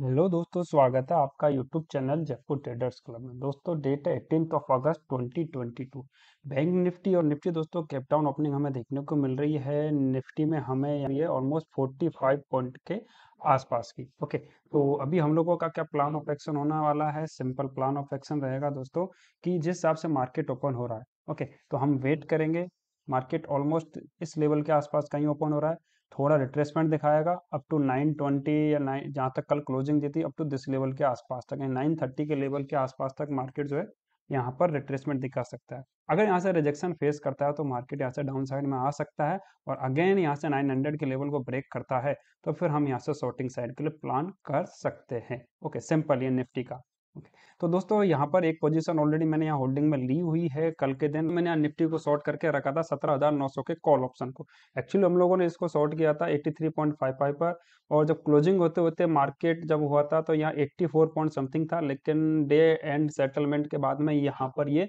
hello दोस्तों स्वागत है आपका YouTube channel Jaipur traders club में दोस्तों डेट है eighteen of August 2022 bank Nifty और निफ्टी दोस्तों केप डाउन ओपनिंग हमें देखने को मिल रही है निफ्टी में हमें ये ऑलमोस्ट 45 पॉइंट के आसपास की ओके तो अभी हम लोगों का क्या प्लान ऑफ एक्शन होने वाला है सिंपल प्लान ऑफ एक्शन रहेगा दोस्तों की जिस हिसाब से मार्केट ओपन हो रहा है ओके तो हम वेट करेंगे मार्केट ऑलमोस्ट इस लेवल के आसपास कहीं ओपन हो रहा है थोड़ा रिट्रेसमेंट दिखाएगा अप टू 920 या 9 जहाँ तक कल क्लोजिंग दी थी अप टू दिस लेवल के आसपास तक यानी 930 के लेवल के आसपास तक मार्केट जो है यहाँ पर रिट्रेसमेंट दिखा सकता है अगर यहाँ से रिजेक्शन फेस करता है तो मार्केट यहाँ से डाउन साइड में आ सकता है और अगेन यहाँ से 900 के लेवल को ब्रेक करता है तो फिर हम यहाँ से शॉर्टिंग साइड के लिए प्लान कर सकते हैं ओके सिंपल ये निफ्टी का तो दोस्तों यहाँ पर एक पोजीशन ऑलरेडी मैंने यहाँ होल्डिंग में ली हुई है कल के दिन मैंने यहाँ निफ्टी को शॉर्ट करके रखा था सत्रह हजार नौ सौ के कॉल ऑप्शन को एक्चुअली हम लोगों ने इसको शॉर्ट किया था eighty three point five five पर और जब क्लोजिंग होते होते मार्केट जब हुआ था तो यहाँ एट्टी फोर पॉइंट समथिंग था लेकिन डे एंड सेटलमेंट के बाद में यहाँ पर ये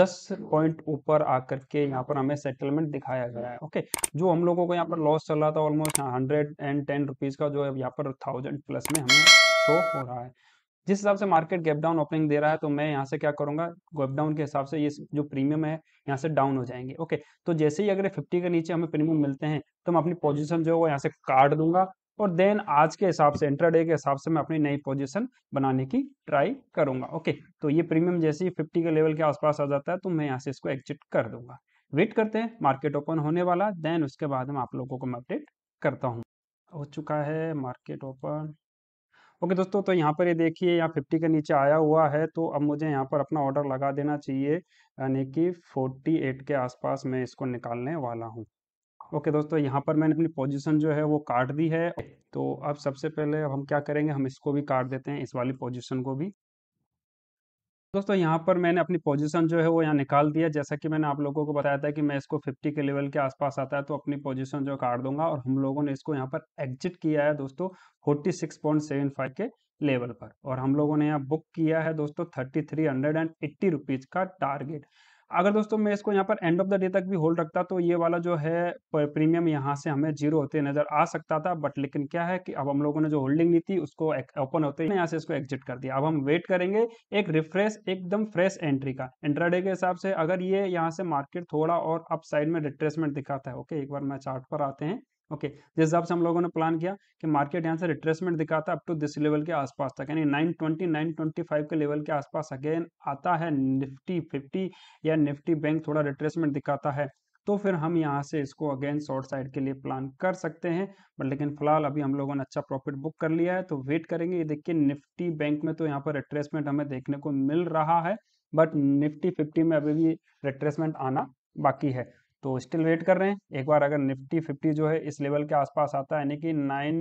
दस पॉइंट ऊपर आकर के यहाँ पर हमें सेटलमेंट दिखाया गया है ओके जो हम लोगों को यहाँ पर लॉस चल रहा था almost hundred and ten rupees का जो है यहाँ पर थाउजेंड प्लस में हमें शो हो रहा है जिस हिसाब से मार्केट गैप डाउन ओपनिंग दे रहा है तो मैं यहाँ से क्या करूंगा गैप डाउन के हिसाब से ये जो प्रीमियम है यहाँ से डाउन हो जाएंगे ओके तो जैसे ही अगर फिफ्टी के नीचे हमें प्रीमियम मिलते हैं तो मैं अपनी पोजिशन जो है वो यहाँ से काट दूंगा और देन आज के हिसाब से इंट्राडे के हिसाब से मैं अपनी नई पोजिशन बनाने की ट्राई करूंगा ओके तो ये प्रीमियम जैसे ही फिफ्टी के लेवल के आसपास आ जाता है तो मैं यहाँ से इसको एग्जिट कर दूंगा वेट करते हैं मार्केट ओपन होने वाला देन उसके बाद हम आप लोगों को मैं अपडेट करता हूँ हो चुका है मार्केट ओपन ओके दोस्तों तो यहाँ पर ये देखिए यहाँ फिफ्टी के नीचे आया हुआ है तो अब मुझे यहाँ पर अपना ऑर्डर लगा देना चाहिए यानी कि फोर्टी एट के आसपास मैं इसको निकालने वाला हूँ ओके okay, दोस्तों यहाँ पर मैंने अपनी पोजीशन जो है वो काट दी है तो अब सबसे पहले अब हम क्या करेंगे हम इसको भी काट देते हैं इस वाली पोजीशन को भी दोस्तों यहाँ पर मैंने अपनी पोजीशन जो है वो यहाँ निकाल दिया जैसा कि मैंने आप लोगों को बताया था कि मैं इसको 50 के लेवल के आसपास आता है तो अपनी पोजीशन जो काट दूंगा और हम लोगों ने इसको यहाँ पर एग्जिट किया है दोस्तों 46.75 के लेवल पर और हम लोगों ने यहाँ बुक किया है दोस्तों थर्टी थ्री का टारगेट अगर दोस्तों मैं इसको यहाँ पर एंड ऑफ द डे तक भी होल्ड रखता तो ये वाला जो है प्रीमियम यहाँ से हमें जीरो होते नजर आ सकता था बट लेकिन क्या है कि अब हम लोगों ने जो होल्डिंग ली थी उसको ओपन होते ही यहाँ से इसको एग्जिट कर दिया अब हम वेट करेंगे एक रिफ्रेश एकदम फ्रेश एंट्री का इंट्राडे के हिसाब से अगर ये यहाँ से मार्केट थोड़ा और अप साइड में रिट्रेसमेंट दिखाता है ओके एक बार मैं चार्ट पर आते हैं ओके जिस हिसाब से हम लोगों ने प्लान किया कि मार्केट यहाँ से रिट्रेसमेंट दिखाता है अप टू दिस लेवल के आसपास तक यानी 920 925 के लेवल के आसपास अगेन आता है निफ्टी 50 या निफ्टी बैंक थोड़ा रिट्रेसमेंट दिखाता है तो फिर हम यहाँ से इसको अगेन शॉर्ट साइड के लिए प्लान कर सकते हैं बट लेकिन फिलहाल अभी हम लोगों ने अच्छा प्रॉफिट बुक कर लिया है तो वेट करेंगे ये देखिए निफ्टी बैंक में तो यहाँ पर रिट्रेसमेंट हमें देखने को मिल रहा है बट निफ्टी फिफ्टी में अभी भी रिट्रेसमेंट आना बाकी है तो स्टिल वेट कर रहे हैं एक बार अगर निफ्टी फिफ्टी जो है इस लेवल के आसपास आता है यानी कि नाइन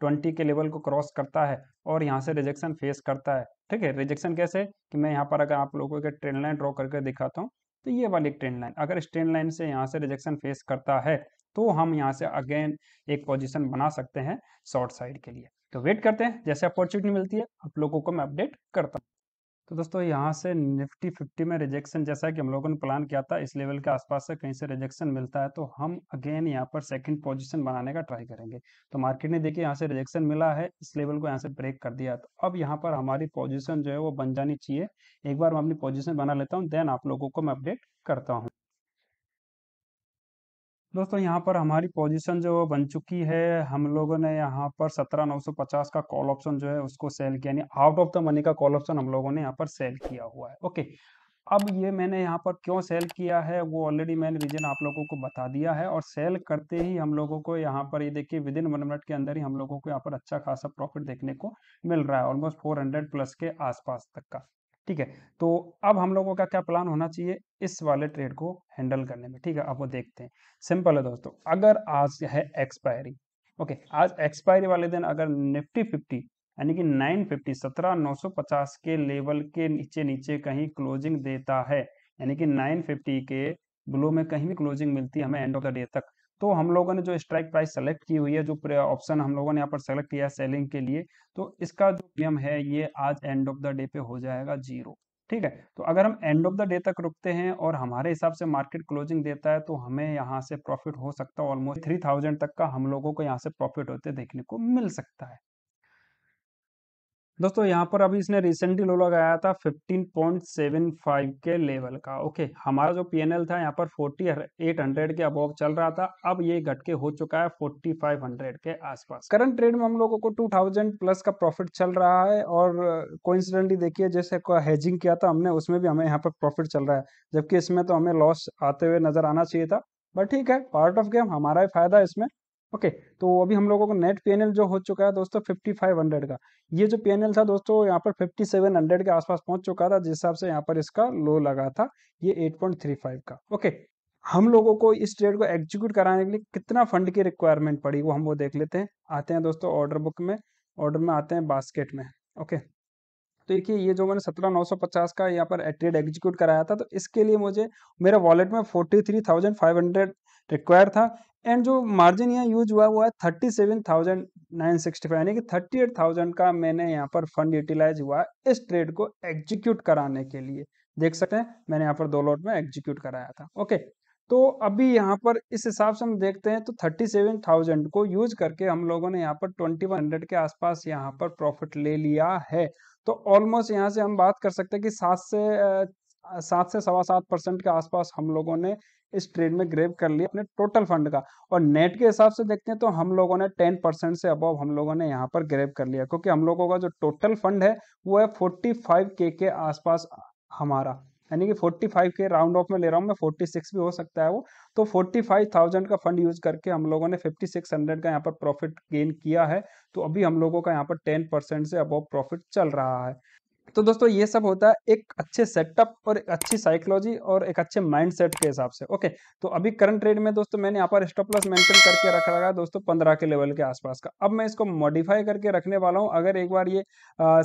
ट्वेंटी के लेवल को क्रॉस करता है और यहाँ से रिजेक्शन फेस करता है ठीक है रिजेक्शन कैसे कि मैं यहाँ पर अगर आप लोगों को ट्रेंड लाइन ड्रॉ करके दिखाता हूँ तो ये वाली ट्रेंड लाइन अगर इस ट्रेंड लाइन से यहाँ से रिजेक्शन फेस करता है तो हम यहाँ से अगेन एक पोजिशन बना सकते हैं शॉर्ट साइड के लिए तो वेट करते हैं जैसे अपॉर्चुनिटी मिलती है आप लोगों को मैं अपडेट करता हूँ तो दोस्तों यहाँ से निफ्टी फिफ्टी में रिजेक्शन जैसा कि हम लोगों ने प्लान किया था इस लेवल के आसपास से कहीं से रिजेक्शन मिलता है तो हम अगेन यहाँ पर सेकंड पोजीशन बनाने का ट्राई करेंगे तो मार्केट ने देखिए यहाँ से रिजेक्शन मिला है इस लेवल को यहाँ से ब्रेक कर दिया तो अब यहाँ पर हमारी पोजिशन जो है वो बन जानी चाहिए एक बार मैं अपनी पोजिशन बना लेता हूँ देन आप लोगों को मैं अपडेट करता हूँ दोस्तों यहाँ पर हमारी पोजीशन जो बन चुकी है हम लोगों ने यहाँ पर सत्रह नौ सौ पचास का कॉल ऑप्शन जो है उसको सेल किया यानी आउट ऑफ द मनी का कॉल ऑप्शन हम लोगों ने यहाँ पर सेल किया हुआ है ओके अब ये मैंने यहाँ पर क्यों सेल किया है वो ऑलरेडी मैंने रीजन आप लोगों को बता दिया है और सेल करते ही हम लोगों को यहाँ पर ये देखिए विद इन वन मिनट के अंदर ही हम लोगों को यहाँ पर अच्छा खासा प्रॉफिट देखने को मिल रहा है ऑलमोस्ट फोर हंड्रेड प्लस के आसपास तक का ठीक है तो अब हम लोगों का क्या प्लान होना चाहिए इस वाले ट्रेड को हैंडल करने में ठीक है अब वो देखते हैं सिंपल है दोस्तों अगर आज है एक्सपायरी ओके आज एक्सपायरी वाले दिन अगर निफ्टी फिफ्टी यानी कि 950 पचास के लेवल के नीचे नीचे कहीं क्लोजिंग देता है यानी कि 950 के ब्लो में कहीं भी क्लोजिंग मिलती है हमें एंड ऑफ द डे तक तो हम लोगों ने जो स्ट्राइक प्राइस सेलेक्ट की हुई है जो ऑप्शन हम लोगों ने यहाँ पर सेलेक्ट किया है सेलिंग के लिए तो इसका जो प्रीमियम है ये आज एंड ऑफ द डे पे हो जाएगा जीरो ठीक है तो अगर हम एंड ऑफ द डे तक रुकते हैं और हमारे हिसाब से मार्केट क्लोजिंग देता है तो हमें यहाँ से प्रॉफिट हो सकता है ऑलमोस्ट थ्री थाउजेंड तक का हम लोगों को यहाँ से प्रॉफिट होते देखने को मिल सकता है दोस्तों यहाँ पर अभी इसने रिसेंटली लो लगाया था 15.75 के लेवल का ओके हमारा जो पीएनएल था यहाँ पर 4800 के अबोव चल रहा था अब ये घट के हो चुका है 4500 के आसपास करंट ट्रेड में हम लोगों को 2000 प्लस का प्रॉफिट चल रहा है और कोइंसिडेंटली देखिए जैसे हेजिंग किया था हमने उसमें भी हमें यहाँ पर प्रॉफिट चल रहा है जबकि इसमें तो हमें लॉस आते हुए नजर आना चाहिए था बट ठीक है पार्ट ऑफ गेम हमारा ही फायदा इसमें ओके तो अभी हम लोगों को नेट पी जो हो चुका है दोस्तों 5500 का ये जो पी था दोस्तों यहाँ पर 5700 के आसपास पहुंच चुका था जिस हिसाब से यहाँ पर इसका लो लगा था ये 8.35 का ओके हम लोगों को इस ट्रेड को एग्जीक्यूट कराने के लिए कितना फंड की रिक्वायरमेंट पड़ी वो हम वो देख लेते हैं आते हैं दोस्तों ऑर्डर बुक में ऑर्डर में आते हैं बास्केट में ओके तो देखिए ये जो मैंने सत्रह नौ सौ पचास का यहाँ पर ट्रेड एग्जीक्यूट कराया था तो इसके लिए मुझे मेरा वॉलेट में forty three thousand five hundred required था एंड जो मार्जिन यहाँ यूज हुआ वो है thirty seven thousand nine sixty five यानी कि थर्टी एट थाउजेंड का मैंने यहाँ पर फंड यूटिलाइज हुआ इस ट्रेड को एग्जीक्यूट कराने के लिए देख सकते हैं मैंने यहाँ पर दो लॉट में एग्जीक्यूट कराया था ओके तो अभी यहाँ पर इस हिसाब से हम देखते हैं तो थर्टी सेवन थाउजेंड को यूज करके हम लोगों ने यहाँ पर ट्वेंटी वन हंड्रेड के आसपास यहाँ पर प्रॉफिट ले लिया है तो ऑलमोस्ट यहाँ से हम बात कर सकते हैं कि सात से सात से सवा सात परसेंट के आसपास हम लोगों ने इस ट्रेड में ग्रेव कर लिया अपने टोटल फंड का और नेट के हिसाब से देखते हैं तो हम लोगों ने टेन परसेंट से अबव हम लोगों ने यहाँ पर ग्रेव कर लिया क्योंकि हम लोगों का जो टोटल फंड है वो है फोर्टी फाइव के के आसपास हमारा यानी कि फोर्टी फाइव के राउंड ऑफ में ले रहा हूँ मैं फोर्टी सिक्स भी हो सकता है वो तो फोर्टी फाइव थाउजेंड का फंड यूज करके हम लोगों ने फिफ्टी सिक्स हंड्रेड का यहाँ पर प्रॉफिट गेन किया है तो अभी हम लोगों का यहाँ पर टेन परसेंट से अबव प्रॉफिट चल रहा है तो दोस्तों ये सब होता है एक अच्छे सेटअप और एक अच्छी साइकोलॉजी और एक अच्छे माइंडसेट के हिसाब से ओके तो अभी करंट ट्रेड में दोस्तों मैंने यहाँ पर स्टॉप लॉस मेंशन करके रख रखा दोस्तों पंद्रह के लेवल के आसपास का अब मैं इसको मॉडिफाई करके रखने वाला हूँ अगर एक बार ये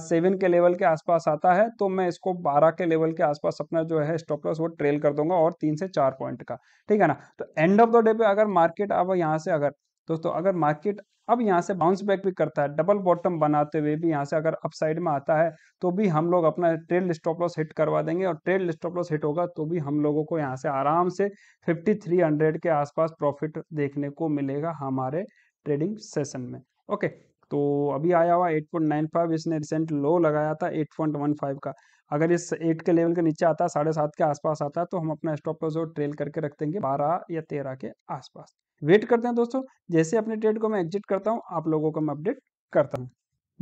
सेवन के लेवल के आसपास आता है तो मैं इसको बारह के लेवल के आसपास अपना जो है स्टॉप लॉस वो ट्रेल कर दूंगा और तीन से चार पॉइंट का ठीक है ना तो एंड ऑफ द डे पे अगर मार्केट अब यहाँ से अगर दोस्तों अगर मार्केट अब यहाँ से बाउंस बैक भी करता है डबल बॉटम बनाते हुए भी यहाँ से अगर अपसाइड में आता है तो भी हम लोग अपना ट्रेल स्टॉप लॉस हिट करवा देंगे और ट्रेल स्टॉप लॉस हिट होगा तो भी हम लोगों को यहाँ से आराम से 5300 के आसपास प्रॉफिट देखने को मिलेगा हमारे ट्रेडिंग सेशन में ओके तो अभी आया हुआ 8.95 इसने रिसेंट लो लगाया था 8.15 का अगर इस 8 के लेवल के नीचे आता है साढ़े सात के आसपास आता है तो हम अपना स्टॉप लॉस और ट्रेल करके रख देंगे बारह या तेरह के आसपास वेट करते हैं दोस्तों जैसे अपने ट्रेड को मैं एग्जिट करता हूँ आप लोगों को मैं अपडेट करता हूँ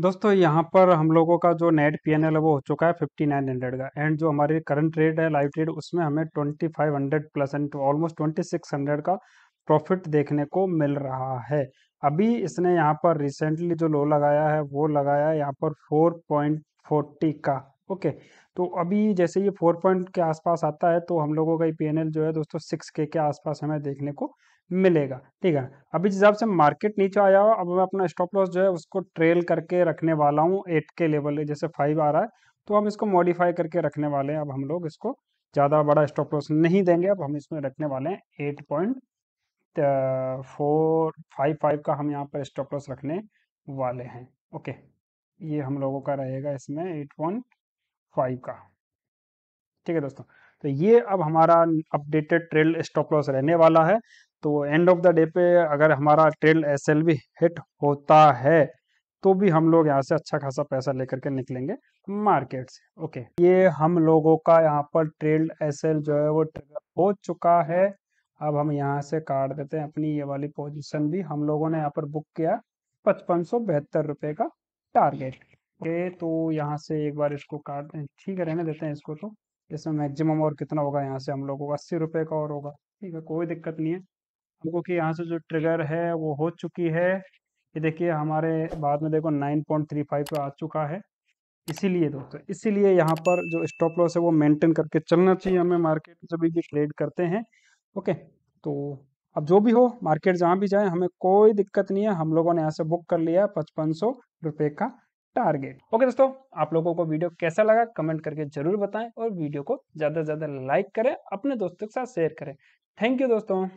दोस्तों यहाँ पर हम लोगों का जो नेट पी है वो हो चुका है फिफ्टी नाइन हंड्रेड का एंड जो हमारी करंट ट्रेड है लाइव ट्रेड उसमें हमें twenty five hundred plus and almost twenty six hundred का प्रॉफिट देखने को मिल रहा है अभी इसने यहाँ पर रिसेंटली जो लो लगाया है वो लगाया है यहाँ पर फोर पॉइंट फोर्टी का ओके तो अभी जैसे ये फोर पॉइंट के आसपास आता है तो हम लोगों का पी जो है दोस्तों सिक्स के के आसपास हमें देखने को मिलेगा ठीक है अभी जिस हिसाब से मार्केट नीचे आया हो अब मैं अपना स्टॉप लॉस जो है उसको ट्रेल करके रखने वाला हूँ एट के लेवल जैसे फाइव आ रहा है तो हम इसको मॉडिफाई करके रखने वाले हैं अब हम लोग इसको ज़्यादा बड़ा स्टॉप लॉस नहीं देंगे अब हम इसमें रखने वाले हैं eight point four five five का हम यहाँ पर स्टॉप लॉस रखने वाले हैं ओके ये हम लोगों का रहेगा इसमें एट वन फाइव का ठीक है दोस्तों तो ये अब हमारा अपडेटेड ट्रेल स्टॉप लॉस रहने वाला है तो एंड ऑफ द डे पे अगर हमारा ट्रेल एस हिट होता है तो भी हम लोग यहाँ से अच्छा खासा पैसा लेकर के निकलेंगे मार्केट से ओके ये हम लोगों का यहाँ पर ट्रेल एस जो है वो ट्रिगर हो चुका है अब हम यहाँ से काट देते हैं अपनी ये वाली पोजीशन भी हम लोगों ने यहाँ पर बुक किया पचपन सौ बहत्तर रुपये का टारगेट ओके तो यहाँ से एक बार इसको काट दें ठीक है रहने देते हैं इसको तो इसमें मैक्सिमम और कितना होगा यहाँ से हम लोगों को अस्सी रुपये का और होगा ठीक है कोई दिक्कत नहीं है हमको कि यहाँ से जो ट्रिगर है वो हो चुकी है ये देखिए हमारे बाद में देखो नाइन पॉइंट थ्री फाइव पे आ चुका है इसीलिए दोस्तों इसीलिए यहाँ पर जो स्टॉप लॉस है वो मेंटेन करके चलना चाहिए हमें मार्केट जब भी ट्रेड करते हैं ओके तो अब जो भी हो मार्केट जहाँ भी जाए हमें कोई दिक्कत नहीं है हम लोगों ने यहाँ से बुक कर लिया है पचपन सौ का टारगेट ओके दोस्तों आप लोगों को वीडियो कैसा लगा कमेंट करके जरूर बताएं और वीडियो को ज़्यादा से ज़्यादा लाइक करें अपने दोस्तों के साथ शेयर करें थैंक यू दोस्तों